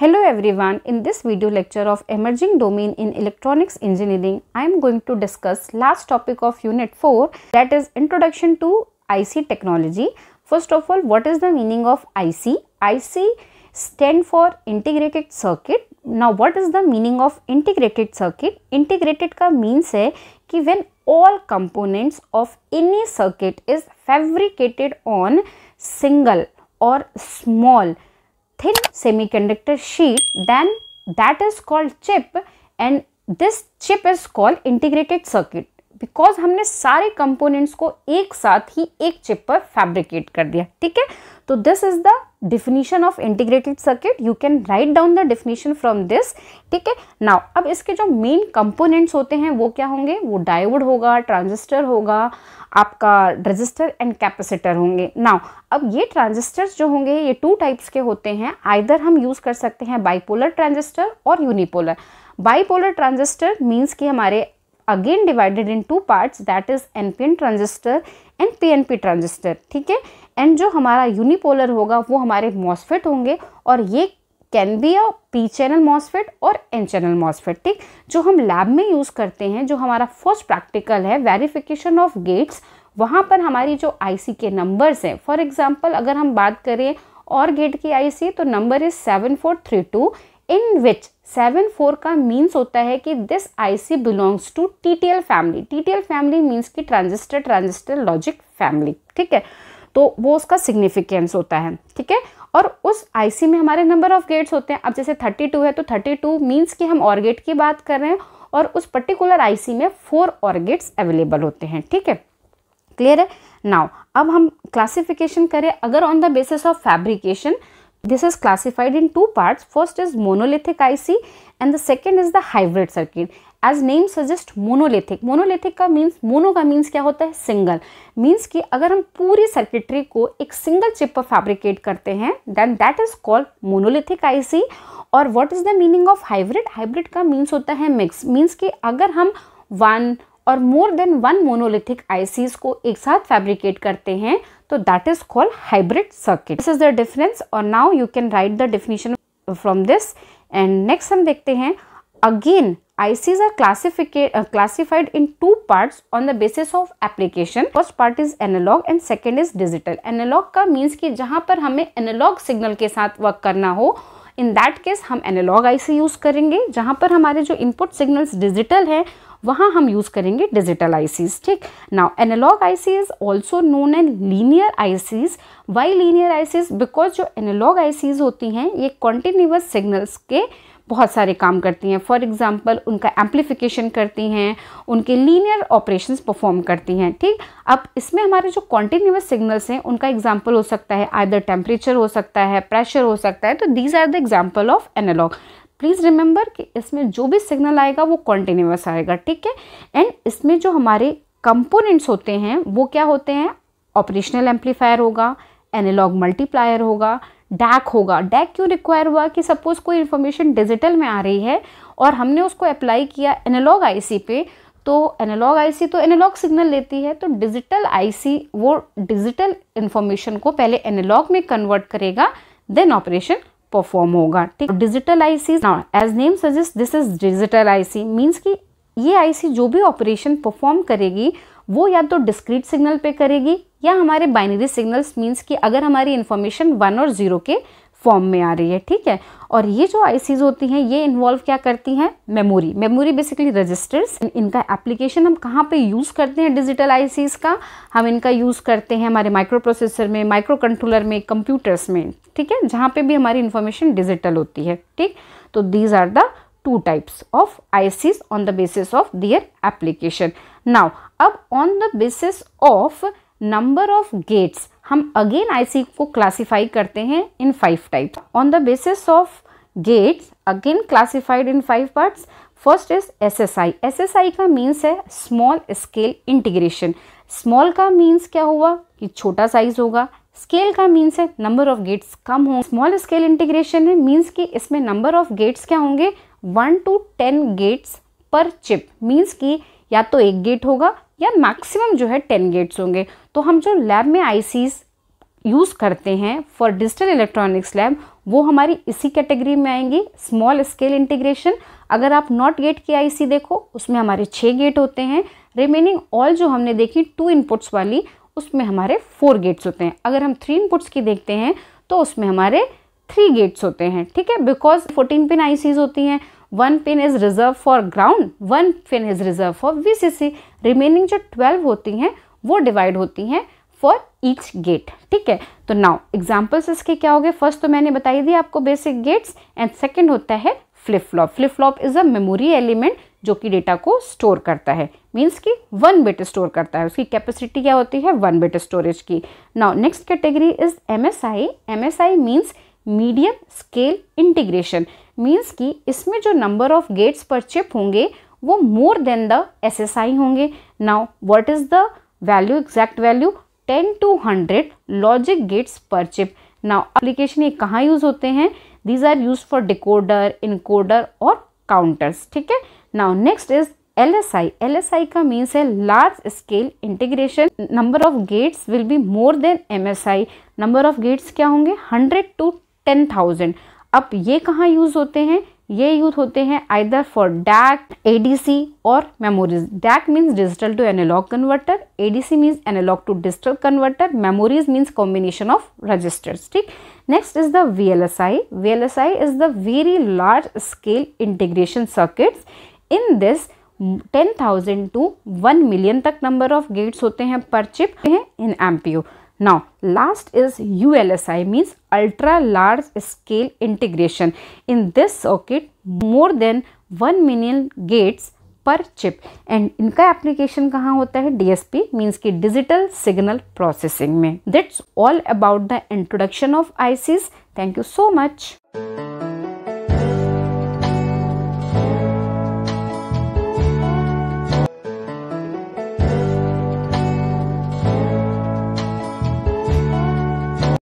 Hello everyone, in this video lecture of Emerging Domain in Electronics Engineering, I am going to discuss last topic of Unit 4 that is Introduction to IC Technology. First of all, what is the meaning of IC? IC stand for Integrated Circuit. Now what is the meaning of Integrated Circuit? Integrated ka means hai ki when all components of any circuit is fabricated on single or small thin semiconductor sheet then that is called chip and this chip is called integrated circuit because हमने सारे components को एक साथ ही एक chip पर fabricate कर दिया ठीक है तो this is the definition of integrated circuit you can write down the definition from this ठीक है नाउ अब इसके जो मेन कंपोनेंट्स होते हैं वो क्या होंगे वो डायोड होगा ट्रांजिस्टर होगा आपका रजिस्टर एंड कैपेसिटर होंगे नाउ अब ये ट्रांजिस्टर्स जो होंगे ये टू टाइप्स के होते हैं आइधर हम यूज़ कर सकते हैं बाइपोलर ट्रांजिस्टर और यूनिपोलर बाइपोलर ट्रांजिस्टर मीन्स कि हमारे again divided in two parts that is NPN transistor and PNP transistor ठीक है एंड जो हमारा यूनिपोलर होगा वो हमारे मॉसफेट होंगे और ये can be a P channel MOSFET और एन चैनल मॉसफेट ठीक जो हम लैब में यूज़ करते हैं जो हमारा फर्स्ट प्रैक्टिकल है वेरिफिकेशन ऑफ गेट्स वहाँ पर हमारी जो सी के नंबर्स हैं फॉर एग्जाम्पल अगर हम बात करें और गेट की सी तो number is seven four three two in which seven four का मीन्स होता है कि this IC belongs to TTL family TTL family means की ट्रांजिस्टर ट्रांजिस्टर लॉजिक फैमिली ठीक है तो वो उसका सिग्निफिकेंस होता है ठीक है और उस आईसी में हमारे नंबर ऑफ गेट्स होते हैं अब जैसे थर्टी टू है तो थर्टी टू मीन्स कि हम और गेट की बात कर रहे हैं और उस पर्टिकुलर आईसी में फोर और गेट्स अवेलेबल होते हैं ठीक है क्लियर है नाउ अब हम क्लासिफिकेशन करें अगर on the basis of fabrication This is classified in two parts. First is monolithic IC and the second is the hybrid circuit. As name suggest monolithic monolithic का मीन्स मोनो का means क्या होता है single means कि अगर हम पूरी circuitry को एक सिंगल चिप पर फैब्रिकेट करते हैं then that is called monolithic IC और what is the meaning of hybrid hybrid का मीन्स होता है मिक्स मीन्स कि अगर हम one or more than one monolithic ICs को एक साथ फैब्रिकेट करते हैं तो that is called hybrid circuit this is the difference और now you can write the definition from this and next हम देखते हैं again ICs are classified uh, classified in two parts on the basis of application. First part is analog and second is digital. Analog का means कि जहाँ पर हमें analog signal के साथ work करना हो in that case हम analog IC use करेंगे जहाँ पर हमारे जो input signals digital हैं वहाँ हम यूज़ करेंगे डिजिटल आईसीज ठीक now analog IC is also known as linear ICs why linear ICs because जो एनालॉग आईसीज होती हैं ये कॉन्टीन्यूस सिग्नल्स के बहुत सारे काम करती हैं फॉर एग्ज़ाम्पल उनका एम्पलीफिकेशन करती हैं उनके लीनियर ऑपरेशन परफॉर्म करती हैं ठीक अब इसमें हमारे जो कॉन्टीन्यूस सिग्नल्स हैं उनका एग्जाम्पल हो सकता है आदर टेम्परेचर हो सकता है प्रेशर हो सकता है तो these are the example of analog please remember कि इसमें जो भी सिग्नल आएगा वो कॉन्टिन्यूस आएगा ठीक है एंड इसमें जो हमारे कंपोनेंट्स होते हैं वो क्या होते हैं ऑपरेशनल एम्पलीफायर होगा एनालॉग मल्टीप्लायर होगा डैक होगा डैक क्यों रिक्वायर हुआ कि सपोज़ कोई इन्फॉर्मेशन डिजिटल में आ रही है और हमने उसको अप्लाई किया एनालॉग आईसी पे तो एनालॉग आईसी तो एनालॉग सिग्नल लेती है तो डिजिटल आईसी वो डिजिटल इन्फॉर्मेशन को पहले एनालॉग में कन्वर्ट करेगा देन ऑपरेशन परफॉर्म होगा ठीक digital IC as name suggest this is digital IC means कि ये आईसी जो भी ऑपरेशन परफॉर्म करेगी वो या तो डिस्क्रीट सिग्नल पे करेगी या हमारे बाइनरी सिग्नल्स मींस कि अगर हमारी इन्फॉर्मेशन वन और ज़ीरो के फॉर्म में आ रही है ठीक है और ये जो आईसीज होती हैं ये इन्वॉल्व क्या करती हैं मेमोरी मेमोरी बेसिकली रजिस्टर्स इनका एप्लीकेशन हम कहाँ पे यूज़ करते हैं डिजिटल आईसीज का हम इनका यूज़ करते हैं हमारे माइक्रो प्रोसेसर में माइक्रो कंट्रोलर में कंप्यूटर्स में ठीक है जहाँ पे भी हमारी इन्फॉर्मेशन डिजिटल होती है ठीक तो these are the two types of I on the basis of their application now अब on the basis of number of gates हम अगेन आईसी को क्लासीफाई करते हैं in five type on the basis of gates again classified in five parts first is SSI SSI का means है small scale integration small का means क्या हुआ कि छोटा साइज होगा स्केल का मीन्स है नंबर ऑफ गेट्स कम हो स्मॉल स्केल इंटीग्रेशन है मीन्स कि इसमें नंबर ऑफ गेट्स क्या होंगे one to ten gates per chip means कि या तो एक गेट होगा या मैक्सिमम जो है टेन गेट्स होंगे तो हम जो लैब में आई यूज़ करते हैं फॉर डिजिटल इलेक्ट्रॉनिक्स लैब वो हमारी इसी कैटेगरी में आएंगी स्मॉल स्केल इंटीग्रेशन अगर आप नॉट गेट की आईसी देखो उसमें हमारे छः गेट होते हैं रिमेनिंग ऑल जो हमने देखी टू इनपुट्स वाली उसमें हमारे फोर गेट्स होते हैं अगर हम थ्री इनपुट्स की देखते हैं तो उसमें हमारे थ्री गेट्स होते हैं ठीक है बिकॉज फोर्टीन पिन आई होती हैं one pin is reserve for ground one pin is reserve for C remaining जो ट्वेल्व होती हैं वो डिवाइड होती हैं फॉर ईच गेट ठीक है तो नाउ एग्जाम्पल्स इसके क्या हो गए फर्स्ट तो मैंने बताई दी आपको बेसिक गेट्स एंड सेकेंड होता है flip flop flip flop is a memory element जो कि डेटा को स्टोर करता है मीन्स कि वन बिट स्टोर करता है उसकी कैपेसिटी क्या होती है वन बिट स्टोरेज की now next category is M S I M S I means medium scale integration means कि इसमें जो number of gates per chip होंगे वो more than the S S I होंगे now what is the value exact value ten to hundred logic gates per chip now application ये कहाँ use होते हैं these are use for decoder encoder और counters ठीक है now next is L S I L S I का means है large scale integration number of gates will be more than M S I number of gates क्या होंगे hundred to ten thousand अब ये कहाँ use होते हैं ये यूज होते हैं आइदर फॉर डैक एडीसी और memories DAC means digital to analog converter ADC means analog to digital converter memories means combination of registers ठीक next is the VLSI VLSI is the very large scale integration circuits in this ten thousand to one million तक number of gates होते हैं per chip in एम्पियो now last is U L S I means ultra large scale integration in this circuit more than one million gates per chip and इनका application कहाँ होता है D S P means की digital signal processing में that's all about the introduction of ICs thank you so much